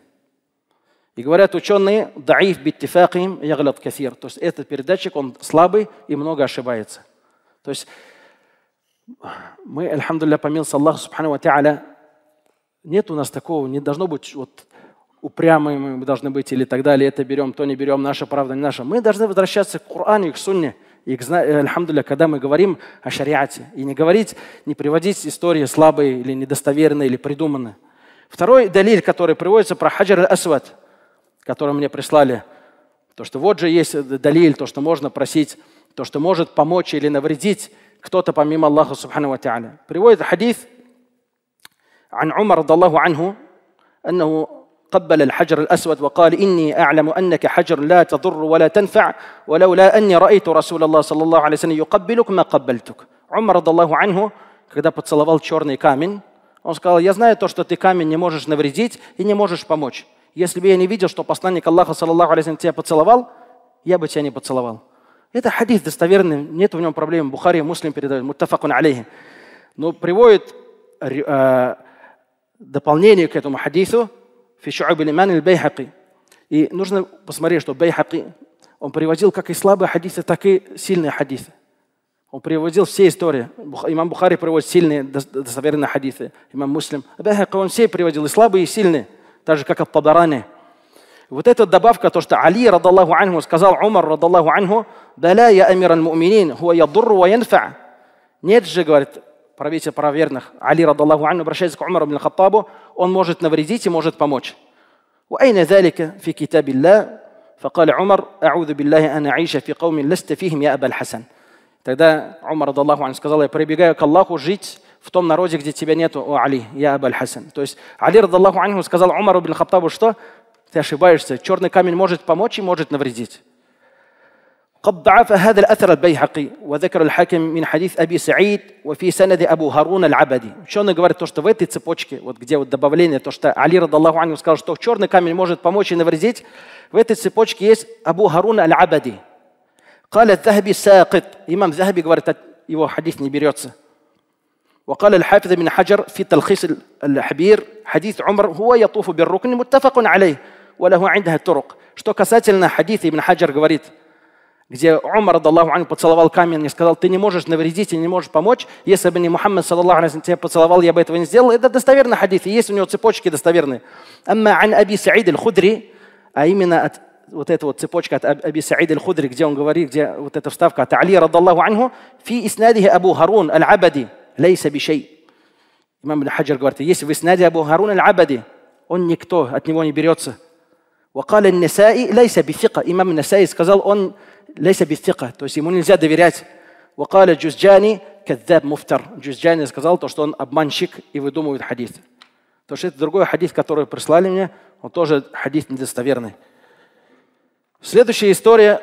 И говорят ученые, даиф биттифаким яглат кафир. То есть этот передатчик, он слабый и много ошибается. То есть мы, альхамдулля, помился Аллах, субхану ва та'аля, Нет у нас такого, не должно быть вот упрямыми мы должны быть или так далее, это берем, то не берем, наша правда, не наша. Мы должны возвращаться к Корану и к Сунне. И, к, э, альхамдуля, когда мы говорим о шариате, и не говорить, не приводить истории слабые или недостоверные, или придуманные. Второй далиль, который приводится про хаджар асвад, который мне прислали, то, что вот же есть далиль, то, что можно просить, то, что может помочь или навредить кто-то помимо Аллаха Субхану Ва Приводит хадис عن عمر رضي الله عنه أنه قبل الحجر الأسود وقال إني أعلم أنك حجر لا تضر ولا تنفع ولولا أني رأيت رسول الله صلى الله عليه وسلم يقبلك ما قبلتك عمر رضي الله عنه когда поцеловал черный камень, он сказал, я знаю то, что ты камень не можешь навредить и не можешь помочь. Если бы я не видел, что посланник Аллаха, صلى الله عليه وسلم тебя поцеловал, я бы тебя не поцеловал. Это хадис достоверный, нет в нем проблем. Бухария, Муслим передают, муттафакун алейхи. Но приводит э, дополнение к этому хадису в Шуайб Иман Аль-Байхаки. И нужно посмотреть, что Бейхаки он приводил как и слабые хадисы, так и сильные хадисы. Он приводил все истории. Имам Бухари приводит сильные достоверные хадисы. Имам Муслим. Бейхаки он все приводил, и слабые, и сильные. Так же, как от Табарани. Вот эта добавка, то, что Али, радаллаху анху, сказал Умар, радаллаху анху, «Да ля я амир аль-му'минин, хуа ядурру ва янфа». Нет же, говорит, правитель правоверных, Али, радаллаху анну, обращается к Умару ибн Хаттабу, он может навредить и может помочь. وأين ذلك في كتاب الله فقال عمر أعوذ بالله أن أعيش في قوم لست فيهم يا أبا الحسن Тогда Умар, радаллаху анну, сказал, я прибегаю к Аллаху жить в том народе, где тебя нету, о Али, я Абаль Хасан. То есть Али, радаллаху анху, сказал Умару бин Хаттабу, что ты ошибаешься, черный камень может помочь и может навредить. قد ضعف هذا الاثر البيهقي وذكر الحاكم من حديث ابي سعيد وفي سند ابو هارون العبدي شلون говорит то что в этой цепочке вот где вот добавление то что علي رضي الله عنه сказал что черный камень может помочь и навредить в этой цепочке есть ابو هارون العبدي قال الذهبي ساقط امام ذهبي говорит его حديث не берется وقال الحافظ من حجر في تلخيص الحبير حديث عمر هو يطوف بالركن متفق عليه وله عندها الطرق что касательно حديث ابن حجر говорит где Умар, Аллаху Ан, поцеловал камень и сказал, ты не можешь навредить и не можешь помочь, если бы не Мухаммад, саллаху алейхи тебя поцеловал, я бы этого не сделал. Это достоверный хадис, и есть у него цепочки достоверные. Амма ан Аби Саид худри а именно от вот эта вот цепочка от Аби Саид худри где он говорит, где вот эта вставка от Али, радаллаху анху, фи иснадихи Абу Харун аль-Абади, лейса бишей. Имам Хаджар говорит, есть в Иснаде Абу Харун аль-Абади, он никто, от него не берется. وقال النسائي ليس بثقة Имам النسائي сказал он ليس بالثقة تسمون الزاد ему وقال الجزجاني كذاب مفتر جزجاني сказал то что он обманщик и выдумывает хадис то что это другой хадис который прислали мне он тоже хадис недостоверный следующая история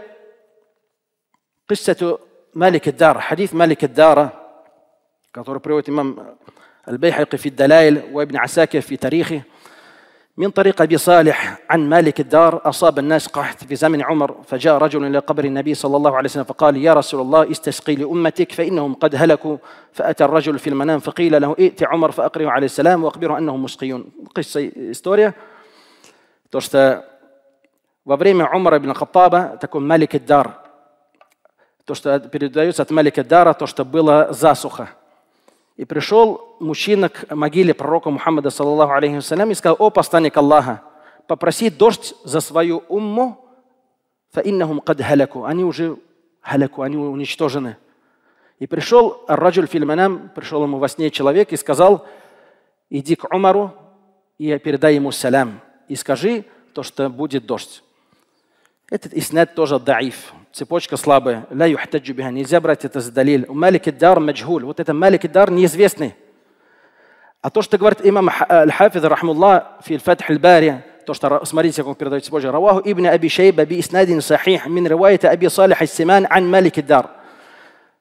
قصة مالك الدار حديث مالك الدار который приводит имам البيحيقي في الدلائل وابن عساكر في تاريخه من طريق أبي صالح عن مالك الدار أصاب الناس قحط في زمن عمر فجاء رجل إلى قبر النبي صلى الله عليه وسلم فقال يا رسول الله استسقي لأمتك فإنهم قد هلكوا فأتى الرجل في المنام فقيل له ائت عمر فأقره عليه السلام وأخبره أنهم مسقيون قصة استوريا то что عمر بن الخطابة تكون مالك الدار Малик Дар مالك الدار передается بلا زاسخه И пришел мужчина к могиле пророка Мухаммада, саллаху алейхи вассалям, и сказал, о посланник Аллаха, попроси дождь за свою умму, фаиннахум кад халяку. Они уже халяку, они уничтожены. И пришел Раджуль Фильманам, пришел ему во сне человек и сказал, иди к Умару и передай ему салям. И скажи то, что будет дождь. Этот иснет тоже даиф цепочка слабая. Ля юхтаджу биха. Нельзя брать это за далиль. Малик дар маджгуль. Вот это малик дар неизвестный. А то, что говорит имам э, Аль-Хафид, рахмулла, фи фатх аль-бари, то, что, смотрите, как он передает цепочку, Раваху ибн Аби Шейба би иснадин сахих мин ривайта Аби Салих аль-Симан ан малик дар.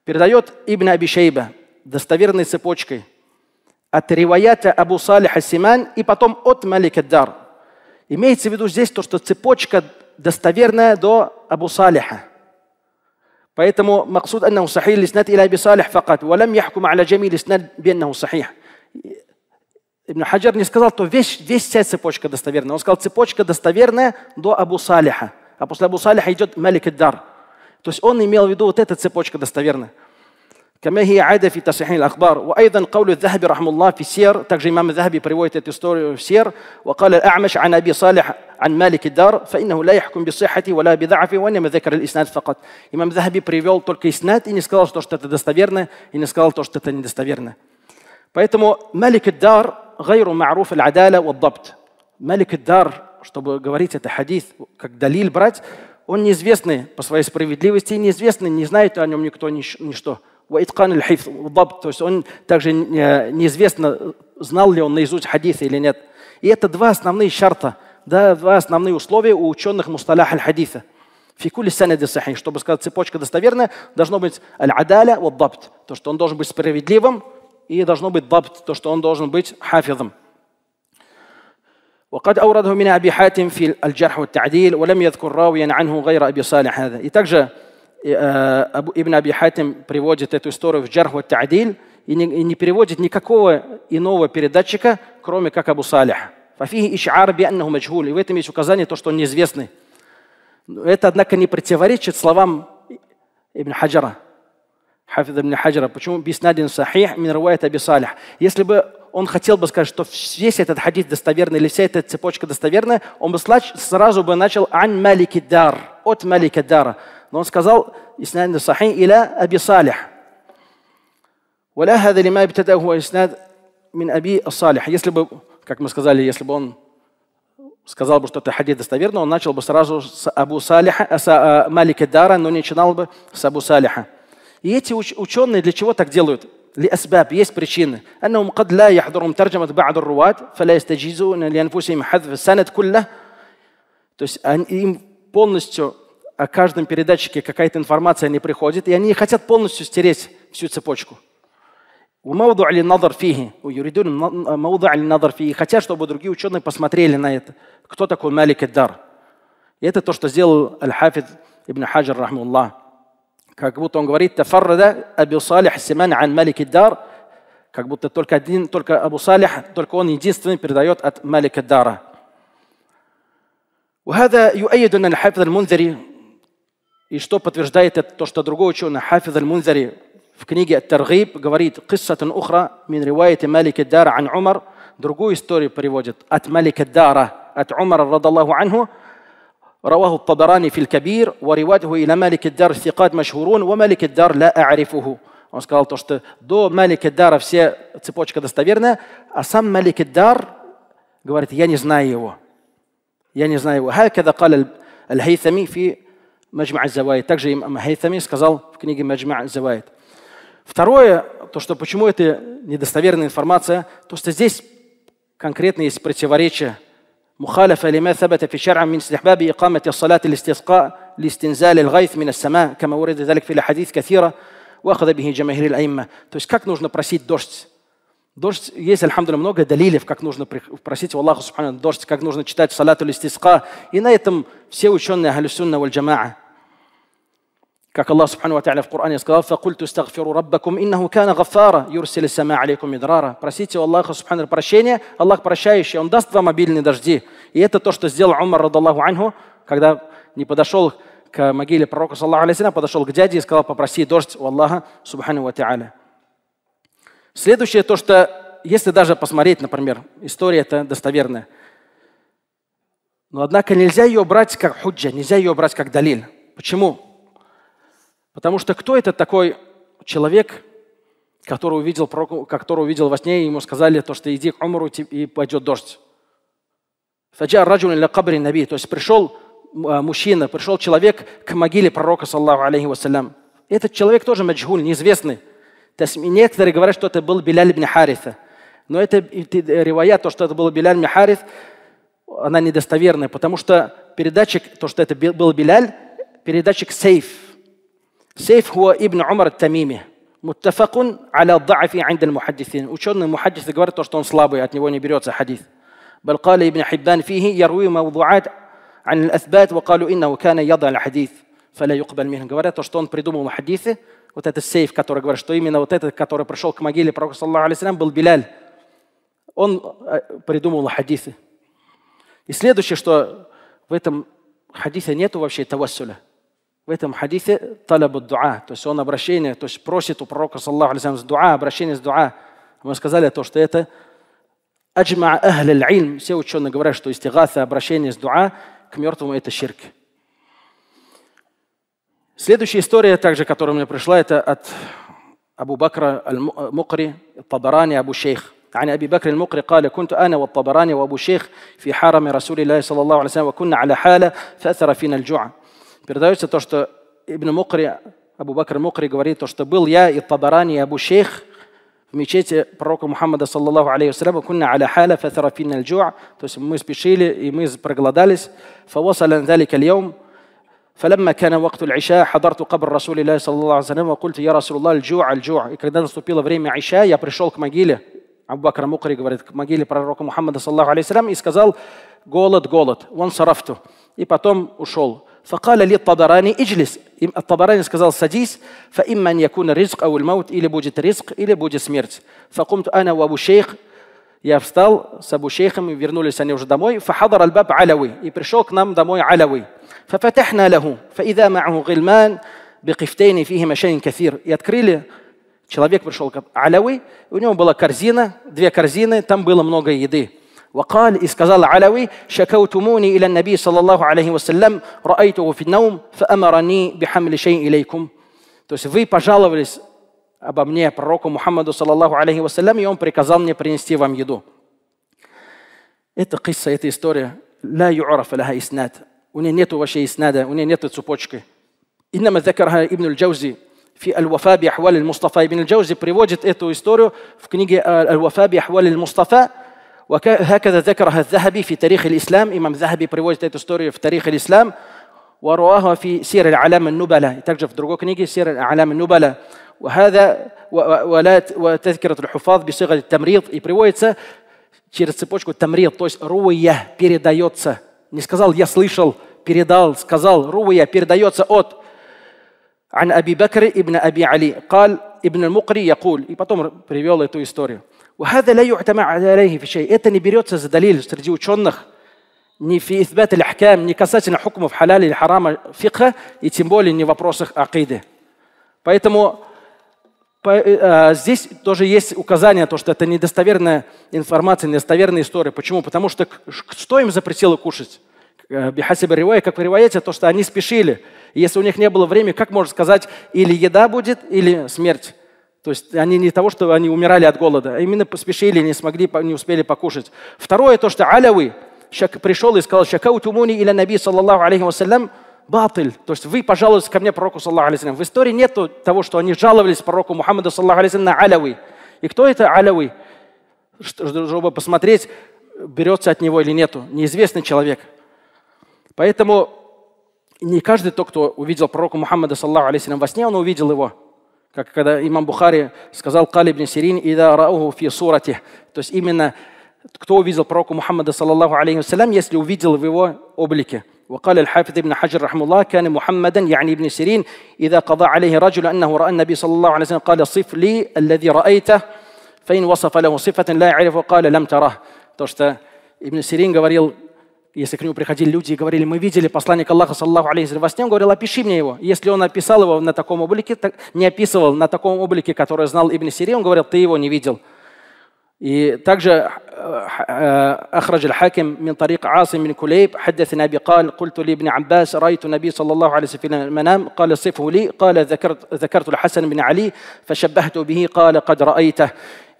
Передает ибн Аби Шейба достоверной цепочкой от риваята Абу Салих Салиха Симан и потом от Малика Дар. Имеется в виду здесь то, что цепочка достоверная до Абу Салиха – فيتم مقصود أنه صحيح الإسناد إلى أبي صالح فقط ولم يحكم على جميع الإسناد بأنه صحيح ابن حجر не сказал, то весь, весь вся цепочка достоверная. Он сказал, цепочка достоверная до Абу Салиха. А после Абу Салиха идет Малик Дар. То есть он имел в виду вот эта цепочка достоверная. كما هي عادة في تصحيح الأخبار وأيضا قول الذهبي رحمه الله في سير ترجم إمام الذهبي برواية التستوري في سير وقال الأعمش عن أبي صالح عن مالك الدار فإنه لا يحكم بالصحة ولا بضعفه وإنما ذكر الإسناد فقط إمام الذهبي привел تلك إسناد إن не сказал, что что-то достоверное, и не сказал то, что это недостоверное. Поэтому Малик Дар غير معروف العدالة والضبط. مالك الدار чтобы говорить это хадис, как далиль брать, он неизвестный по своей справедливости, неизвестный, не знает о нем никто ничто. Ваиткан аль-хифз, то есть он также неизвестно, знал ли он наизусть хадисы или нет. И это два основные шарта, да, два основные условия у ученых мусталях аль-хадиса. Фикули санади сахих, чтобы сказать, цепочка достоверная, должно быть аль-адаля дабт, то, что он должен быть справедливым, и должно быть дабт, то, что он должен быть хафизом. وقد أورده من أبي حاتم في الجرح والتعديل ولم يذكر راويا عنه غير أبي صالح هذا. И также Э, Ибн Аби Хатим приводит эту историю в Джарху Таадиль и не, переводит никакого иного передатчика, кроме как Абу Салих. Фафихи ишар би аннаху маджхуль. И в этом есть указание, то, что он неизвестный. Это, однако, не противоречит словам Ибн Хаджара. Хафид Ибн Хаджара. Почему? Биснадин сахих мин руайт аби салих. Если бы он хотел бы сказать, что весь этот хадис достоверный или вся эта цепочка достоверная, он бы сразу бы начал «Ан малики дар» – «От малики дара». Но он сказал, «Иснад сахи иля Аби Салих». «Валя хада лима ибтадаху иснад мин Аби Салих». Если бы, как мы сказали, если бы он сказал бы, что это хадид достоверно, он начал бы сразу с Абу Салиха, э, с а, Дара, но не начинал бы с Абу Салиха. И эти уч ученые для чего так делают? Ли асбаб, есть причины. أنهم قد لا يحضرهم ترجمة بعض الرواة فلا يستجيزون لأنفسهم حذف السند كله. То есть им полностью о каждом передатчике какая-то информация не приходит, и они хотят полностью стереть всю цепочку. وموضع للنظر فيه ويريدون موضع للنظر فيه хотят, чтобы другие ученые посмотрели на это. Кто такой Малик Эддар? И это то, что сделал Аль-Хафид ибн Хаджар, рахмуллах. Как будто он говорит, «Тафаррада Абу Салих Симан ан Малик ад-Дар. как будто только один, только Абу Салих, только он единственный передает от Малик Эддара. وهذا يؤيد أن الحافظ المنذري И что подтверждает это, то, что другой ученый, Хафиз Аль-Мунзари, в книге «Таргиб» говорит «Қиссатан ухра мин ривайти Малика Дара ан Умар». Другую историю приводит от Малика Дара, от Умара, радаллаху анху, رواه الطبراني في الكبير ورواته إلى مالك الدار ثقات مشهورون ومالك الدار لا أعرفه Он сказал то, что до Малика Дара все цепочка достоверная, а сам Малик Дар говорит, я не знаю его. Я не знаю его. هكذا قال الهيثمي في Маджма Завайд. Также им Хейтами сказал в книге Маджма Завайд. Второе, то, что почему это недостоверная информация, то, что здесь конкретно есть противоречие. مخالفة لما ثبت في شرع من استحباب إقامة الصلاة الاستسقاء لاستنزال الغيث من السماء كما ورد ذلك في الحديث كثيرة وأخذ به جماهير الأئمة. То есть как нужно просить дождь? Дождь, есть, альхамдулилля, много далилев, как нужно просить у Аллаха Субхану дождь, как нужно читать салату листиска. И на этом все ученые Ахлюсунна валь джамаа. Как Аллах Субхану Ва в Коране сказал, «Факульту стагфиру раббакум, иннаху кана гафара, юрсили сама алейкум идрара». Просите у Аллаха Субхану прощения, Аллах прощающий, Он даст вам обильные дожди. И это то, что сделал Умар, радаллаху анху, когда не подошел к могиле пророка, саллаху алейсина, подошел к дяде и сказал, попроси дождь у Аллаха Субхану Ва Следующее то, что если даже посмотреть, например, история это достоверная, но однако нельзя ее брать как худжа, нельзя ее брать как далиль. Почему? Потому что кто это такой человек, который увидел, который увидел во сне, и ему сказали, то, что иди к умру, и пойдет дождь. Фаджа раджун или кабри наби. То есть пришел а, мужчина, пришел человек к могиле пророка, саллаху алейхи вассалям. Этот человек тоже маджгуль, неизвестный. Некоторые говорят, что это был Беляль ибн Хариса. Но это ревоя, то, что это был Беляль ибн Харис, она недостоверная, потому что передатчик, то, что это был Беляль, передатчик сейф. Сейф хуа ибн Умар Тамими. Муттафакун аля дзаафи айндаль мухаддисин. Ученые мухаддисы говорят, то, что он слабый, от него не берется хадис. بل قال ابن حبان فيه يروي موضوعات عن الأثبات وقالوا إنه كان يضع الحديث فلا يقبل منه говорят то что он придумал хадисы вот этот сейф, который говорит, что именно вот этот, который пришел к могиле пророка, саллаху был Беляль. Он э, придумал хадисы. И следующее, что в этом хадисе нету вообще тавассуля. В этом хадисе талабу дуа, то есть он обращение, то есть просит у пророка, саллаху алейсалям, с дуа, обращение с дуа. Мы сказали то, что это аджма ахляль все ученые говорят, что истигаса, обращение с дуа к мертвому – это ширк. Следующая история, также, которая мне пришла, это от Абу Бакра Аль-Мукри, Табарани Абу Шейх. عن ابي بكر المقري قال كنت انا والطبراني وابو شيخ في حرم رسول الله صلى الله عليه وسلم وكنا على حاله فاثر فينا الجوع. передается то ابن مقري ابو بكر المقري говорит то что был я и الطبراني ابو شيخ в بروك محمد صلى الله عليه وسلم وكنا على حاله فاثر فينا الجوع то есть мы спешили и فوصل ذلك اليوم فلما كان وقت العشاء حضرت قبر رسول الله صلى الله عليه وسلم وقلت يا رسول الله الجوع الجوع и когда наступило время عشاء я пришел к могиле Абу Бакр Мукри говорит к могиле пророка Мухаммада صلى الله عليه وسلم и сказал голод голод вон сарафту и потом ушел فقال لي الطبراني اجلس الطبراني сказал садись فإما أن يكون الرزق أو الموت или будет риск или будет смерть فقمت أنا وأبو شيخ Я встал с Абу Шейхом, и вернулись они уже домой. Фахадар аль-баб алави. И пришел к нам домой алави. ففتحنا له فإذا معه غلمان بقفتين فيهما شيء كثير и открыли Человек пришел Алявы, у него была корзина, две корзины, там было много еды. وقال и сказал Алявы, «Шакаутумуни иля наби, саллаллаху алейхи вассалям, раайтуху фи наум, фаамарани бихамли шей илейкум». То есть вы пожаловались обо мне пророку Мухаммаду, саллаллаху алейхи вассалям, и он приказал мне принести вам еду. Это кисса, эта история. لا يعرف لها إسناد وين нее وشي вообще وين у нее انما ذكرها ابن الجوزي في الوفاء بأحوال المصطفى ابن الجوزي بريوجيت ايتو هيستوريو في книге الوفاء بأحوال المصطفى وهكذا ذكرها الذهبي في تاريخ الإسلام إمام ذهبي بريوجيت ايتو историю في تاريخ الإسلام ورواها في سير الأعلام النبلاء также в كنيجي سير الأعلام النبلاء وهذا ولا وتذكرة الحفاظ بصيغة التمريض يبريويتسا приводится через التمريض تمريض روية بيريدايوتسا Не сказал, я слышал, передал, сказал, руя передается от عن أبي بكر ابن أبي علي قال ابن المقري يقول и потом привел эту историю وهذا لا يعتمى عليه في شيء это не берется за далиль среди ученых ни في إثبات الأحكام ни касательно хукмов халал или харама фикха и тем более не в вопросах акиды поэтому э, а, здесь тоже есть указание, то, что это недостоверная информация, недостоверная история. Почему? Потому что что им запретило кушать? Э, бихасиба ривая, как в риваяте, то, что они спешили. И если у них не было времени, как можно сказать, или еда будет, или смерть. То есть они не того, что они умирали от голода, а именно поспешили, не смогли, не успели покушать. Второе, то, что алявы пришел и сказал, Тумуни или наби, саллаллаху алейхи вассалям, батыль. То есть вы пожалуйтесь ко мне, пророку, саллаху алейхи В истории нет того, что они жаловались пророку Мухаммаду, саллаху алейхи на алявы. И кто это алявы? Чтобы посмотреть, берется от него или нету. Неизвестный человек – Поэтому не каждый тот, кто увидел пророка Мухаммада, саллаху алейсалям, во сне, он увидел его. Как когда имам Бухари сказал Калибн Сирин, ида рауху фи сурати. То есть именно кто увидел пророка Мухаммада, саллаху алейсалям, если увидел в его облике. وقال الحافظ ابن حجر رحمه الله كان محمدا يعني ابن سيرين إذا قضى عليه رجل أنه رأى النبي صلى الله عليه وسلم قال صف لي الذي رأيته فإن وصف له صفة لا يعرفه قال لم تره. То что Сирин говорил, если к нему приходили люди и говорили, мы видели посланник Аллаха, саллаху алейхи во сне, он говорил, опиши мне его. Если он описал его на таком облике, так, не описывал на таком облике, который знал Ибн Сирий, он говорил, ты его не видел. И также أخرج الحاكم من طريق عاصم بن كليب حدثنا أبي قال قلت لابن عباس رأيت النبي صلى الله عليه وسلم في المنام قال صفه لي قال ذكرت, ذكرت الحسن بن علي فشبهت به قال قد رأيته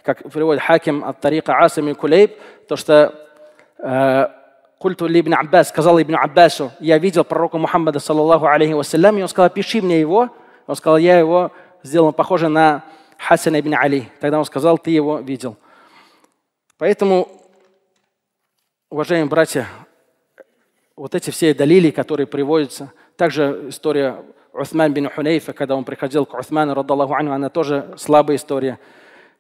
как приводит Хаким от Тариха Аса Микулейб, то что э, Культу Ибн Аббас, сказал Ибн Аббасу, я видел пророка Мухаммада, саллаллаху алейхи вассалям, и он сказал, пиши мне его. Он сказал, я его сделал похоже на Хасана ибн Али. Тогда он сказал, ты его видел. Поэтому, уважаемые братья, вот эти все далили, которые приводятся, также история Усман бин Хунейфа, когда он приходил к Усману, радаллаху аню, она тоже слабая история.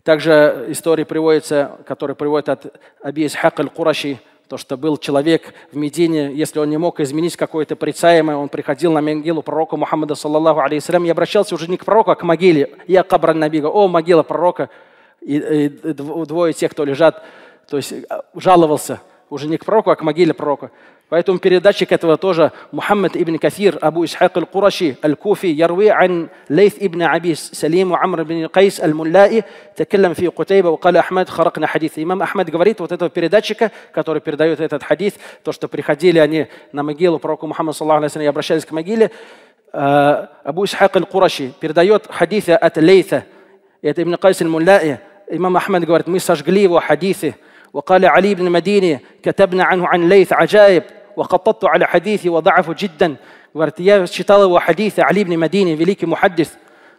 Также история приводится, которая приводит от Аби Исхак аль-Кураши, то, что был человек в Медине, если он не мог изменить какое-то прицаемое, он приходил на могилу пророка Мухаммада, саллаллаху алейхиссалям, и обращался уже не к пророку, а к могиле. Я кабран набига, о, могила пророка, и, и двое тех, кто лежат, то есть э, жаловался – уже не к пророку, а к могиле пророка. Поэтому передатчик этого тоже Мухаммад ибн Кафир, Абу Исхак аль-Кураши, аль-Куфи, Ярви, Ан Лейф ибн Абис, Салиму Амр ибн Кайс, Аль-Муллаи, تكلم Фи Кутейба, Укали Ахмад, Харакна حديث. Имам Ахмад говорит вот этого передатчика, который передает этот хадис, то, что приходили они на могилу пророку Мухаммаду саллаху и обращались к могиле, Абу Исхак القرشي передает хадисы от Лейса. Это ибн Кайс аль-Мулляи. Имам Ахмад говорит, мы сожгли его хадисы, وقال علي بن مديني كتبنا عنه عن ليث عجائب وخططت على حديثي وضعفه جدا говорит, я читал его хадисы, Али ибн Мадини, великий мухаддис,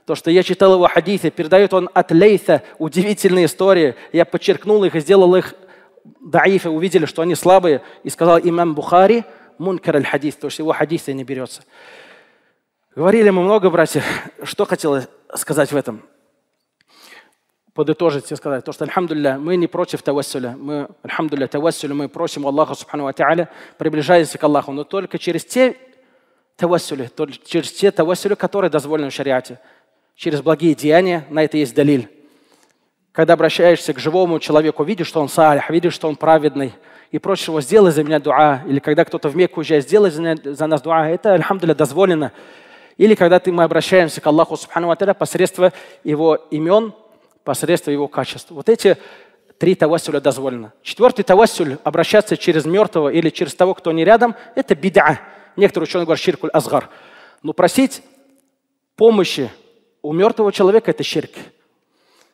то, что я читал его хадисы, передает он от Лейса удивительные истории. Я подчеркнул их и сделал их даифы, увидели, что они слабые, и сказал имам Бухари, мункар аль-хадис, то есть его хадисы не берется. Говорили мы много, братья, что хотелось сказать в этом – подытожить и сказать, то, что, альхамдулля, мы не против тавассуля. Мы, альхамдулля, тавассуля, мы просим у Аллаха, субхану ва приближаясь к Аллаху, но только через те тавассули, через те тавассули, которые дозволены в шариате. Через благие деяния на это есть далиль. Когда обращаешься к живому человеку, видишь, что он салих, видишь, что он праведный, и просишь его, сделай за меня дуа. Или когда кто-то в Мекку уезжает, сделай за, меня, за нас дуа. Это, альхамдулля, дозволено. Или когда ты, мы обращаемся к Аллаху, субхану ва посредством его имен – посредством его качеств. Вот эти три тавасюля дозволено. Четвертый тавасюль – обращаться через мертвого или через того, кто не рядом – это беда. Некоторые ученые говорят ширкуль азгар. Но просить помощи у мертвого человека – это ширк.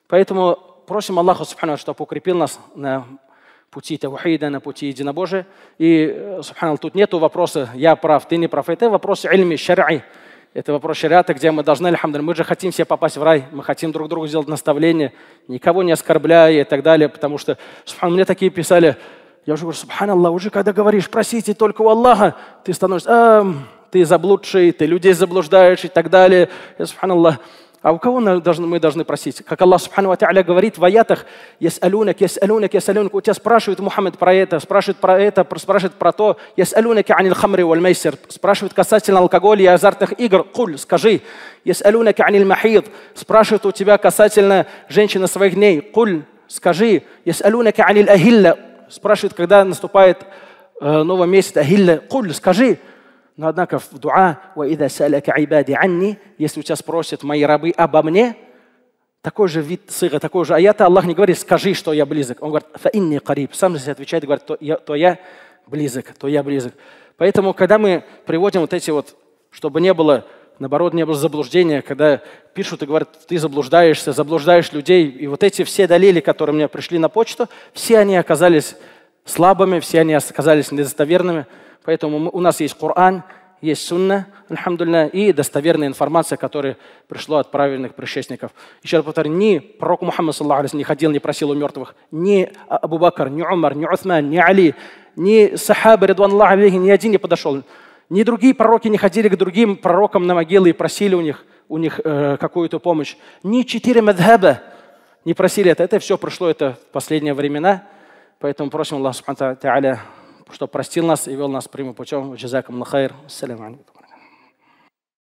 Поэтому просим Аллаха, чтобы укрепил нас на пути тавхида, на пути единобожия. И, э, субханаллах, тут нет вопроса «я прав, ты не прав». Это вопрос ильми, шар'и. Это вопрос шариата, где мы должны, альхамдуль, мы же хотим все попасть в рай, мы хотим друг другу сделать наставление, никого не оскорбляя и так далее, потому что, субхан, мне такие писали, я уже говорю, субханаллах, уже когда говоришь, просите только у Аллаха, ты становишься, а, ты заблудший, ты людей заблуждаешь и так далее. Я, субханаллах, а у кого мы должны, просить? Как Аллах Субхану Ва говорит в аятах, «Яс'алунак, яс'алунак, яс'алунак». У тебя спрашивают, Мухаммад, про это, спрашивают про это, спрашивают про то. «Яс'алунак, анил хамри валь мейсер». Спрашивают касательно алкоголя и азартных игр. «Куль, скажи». «Яс'алунак, анил махид». Спрашивают у тебя касательно женщины своих дней. «Куль, скажи». «Яс'алунак, анил ахилля». Спрашивает, когда наступает э, новый месяц. «Ахилля». «Куль, скажи». Но однако в дуа «Ваида саляка айбади анни» если у тебя спросят мои рабы обо мне, такой же вид сыра, такой же аята, Аллах не говорит «скажи, что я близок». Он говорит «фаинни кариб». Сам же отвечает, говорит то я, «то я близок, то я близок». Поэтому, когда мы приводим вот эти вот, чтобы не было, наоборот, не было заблуждения, когда пишут и говорят, ты заблуждаешься, заблуждаешь людей, и вот эти все долили, которые мне пришли на почту, все они оказались слабыми, все они оказались недостоверными. Поэтому у нас есть Коран, есть сунна, альхамдулля, и достоверная информация, которая пришла от правильных предшественников. Еще раз повторю, ни пророк Мухаммад саллаху не ходил, не просил у мертвых, ни а, Абу Бакр, ни Умар, ни Усман, ни Али, ни сахаба, ридван Аллах, ни один не подошел. Ни другие пророки не ходили к другим пророкам на могилы и просили у них, у них э, какую-то помощь. Ни четыре мадхаба не просили это. Это все пришло это в последние времена. Поэтому просим Аллаха что простил нас и вел нас прямым путем. Джазакам лахайр. Салям алейкум.